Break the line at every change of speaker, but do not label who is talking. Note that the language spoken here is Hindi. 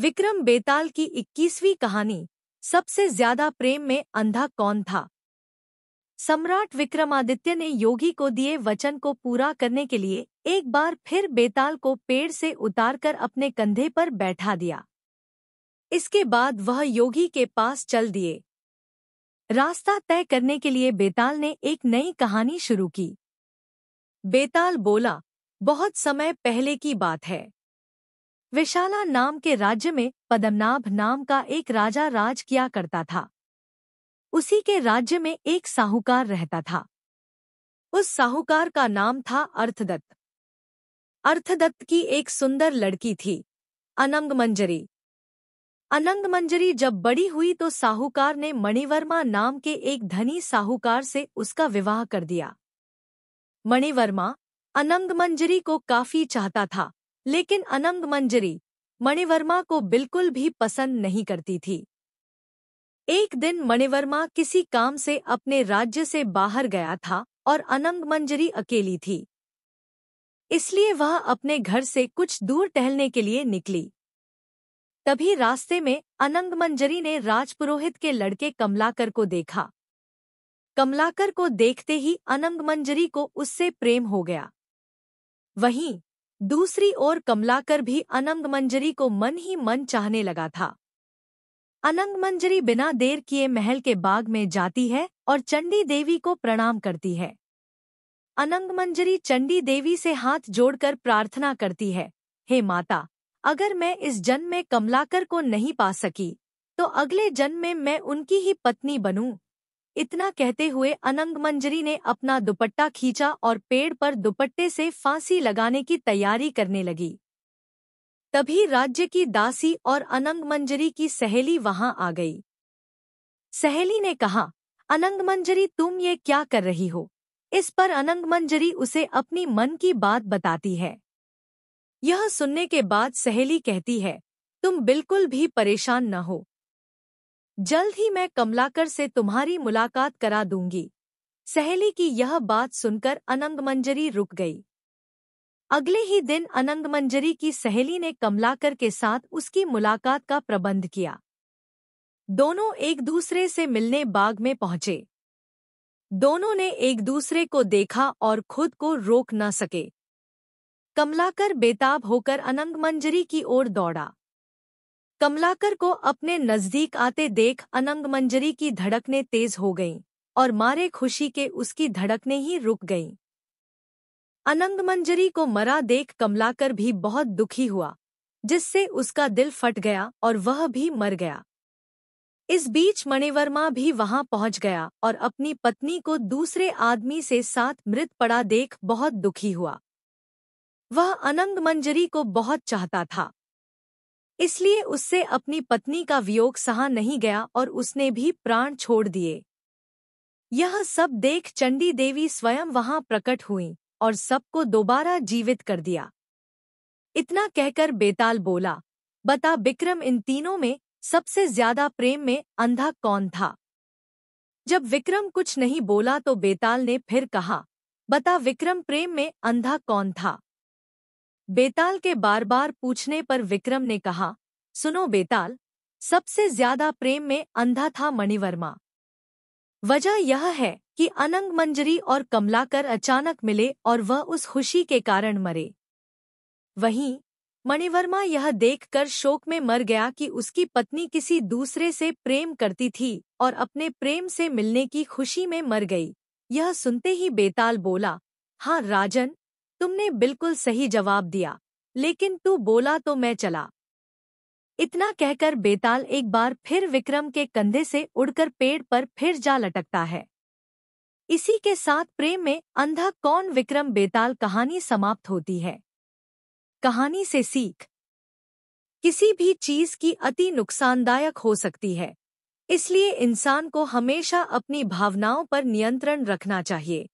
विक्रम बेताल की 21वीं कहानी सबसे ज्यादा प्रेम में अंधा कौन था सम्राट विक्रमादित्य ने योगी को दिए वचन को पूरा करने के लिए एक बार फिर बेताल को पेड़ से उतारकर अपने कंधे पर बैठा दिया इसके बाद वह योगी के पास चल दिए रास्ता तय करने के लिए बेताल ने एक नई कहानी शुरू की बेताल बोला बहुत समय पहले की बात है विशाला नाम के राज्य में पदमनाभ नाम का एक राजा राज किया करता था उसी के राज्य में एक साहूकार रहता था उस साहूकार का नाम था अर्थदत्त अर्थदत्त की एक सुंदर लड़की थी अनंगमंजरी अनंगमंजरी जब बड़ी हुई तो साहूकार ने मणिवर्मा नाम के एक धनी साहूकार से उसका विवाह कर दिया मणिवर्मा अनंगमंजरी को काफी चाहता था लेकिन अनंग मंजरी मणिवर्मा को बिल्कुल भी पसंद नहीं करती थी एक दिन मणिवर्मा किसी काम से अपने राज्य से बाहर गया था और अनंग मंजरी अकेली थी इसलिए वह अपने घर से कुछ दूर टहलने के लिए निकली तभी रास्ते में अनंग मंजरी ने राजपुरोहित के लड़के कमलाकर को देखा कमलाकर को देखते ही अनंग मंजरी को उससे प्रेम हो गया वहीं दूसरी ओर कमलाकर भी अनंग मंजरी को मन ही मन चाहने लगा था अनंग मंजरी बिना देर किए महल के बाग में जाती है और चंडी देवी को प्रणाम करती है अनंग मंजरी चंडी देवी से हाथ जोड़कर प्रार्थना करती है हे माता अगर मैं इस जन्म में कमलाकर को नहीं पा सकी तो अगले जन्म में मैं उनकी ही पत्नी बनूं इतना कहते हुए अनंग मंजरी ने अपना दुपट्टा खींचा और पेड़ पर दुपट्टे से फांसी लगाने की तैयारी करने लगी तभी राज्य की दासी और अनंग मंजरी की सहेली वहां आ गई सहेली ने कहा अनंग मंजरी तुम ये क्या कर रही हो इस पर अनंग मंजरी उसे अपनी मन की बात बताती है यह सुनने के बाद सहेली कहती है तुम बिल्कुल भी परेशान न हो जल्द ही मैं कमलाकर से तुम्हारी मुलाकात करा दूंगी सहेली की यह बात सुनकर अनंगमंजरी रुक गई अगले ही दिन अनंगमंजरी की सहेली ने कमलाकर के साथ उसकी मुलाकात का प्रबंध किया दोनों एक दूसरे से मिलने बाग में पहुंचे दोनों ने एक दूसरे को देखा और खुद को रोक न सके कमलाकर बेताब होकर अनंगमंजरी की ओर दौड़ा कमलाकर को अपने नजदीक आते देख अनंग मंजरी की धड़कने तेज हो गईं और मारे खुशी के उसकी धड़कने ही रुक गईं अनंग मंजरी को मरा देख कमलाकर भी बहुत दुखी हुआ जिससे उसका दिल फट गया और वह भी मर गया इस बीच मणिवर्मा भी वहां पहुंच गया और अपनी पत्नी को दूसरे आदमी से साथ मृत पड़ा देख बहुत दुखी हुआ वह अनंग मंजरी को बहुत चाहता था इसलिए उससे अपनी पत्नी का वियोग सहा नहीं गया और उसने भी प्राण छोड़ दिए यह सब देख चंडी देवी स्वयं वहां प्रकट हुई और सबको दोबारा जीवित कर दिया इतना कहकर बेताल बोला बता विक्रम इन तीनों में सबसे ज्यादा प्रेम में अंधा कौन था जब विक्रम कुछ नहीं बोला तो बेताल ने फिर कहा बता विक्रम प्रेम में अंधा कौन था बेताल के बार बार पूछने पर विक्रम ने कहा सुनो बेताल सबसे ज्यादा प्रेम में अंधा था मणिवर्मा वजह यह है कि अनंग मंजरी और कमलाकर अचानक मिले और वह उस खुशी के कारण मरे वहीं मणिवर्मा यह देखकर शोक में मर गया कि उसकी पत्नी किसी दूसरे से प्रेम करती थी और अपने प्रेम से मिलने की खुशी में मर गई यह सुनते ही बेताल बोला हाँ राजन तुमने बिल्कुल सही जवाब दिया लेकिन तू बोला तो मैं चला इतना कहकर बेताल एक बार फिर विक्रम के कंधे से उड़कर पेड़ पर फिर जा लटकता है इसी के साथ प्रेम में अंधा कौन विक्रम बेताल कहानी समाप्त होती है कहानी से सीख किसी भी चीज की अति नुकसानदायक हो सकती है इसलिए इंसान को हमेशा अपनी भावनाओं पर नियंत्रण रखना चाहिए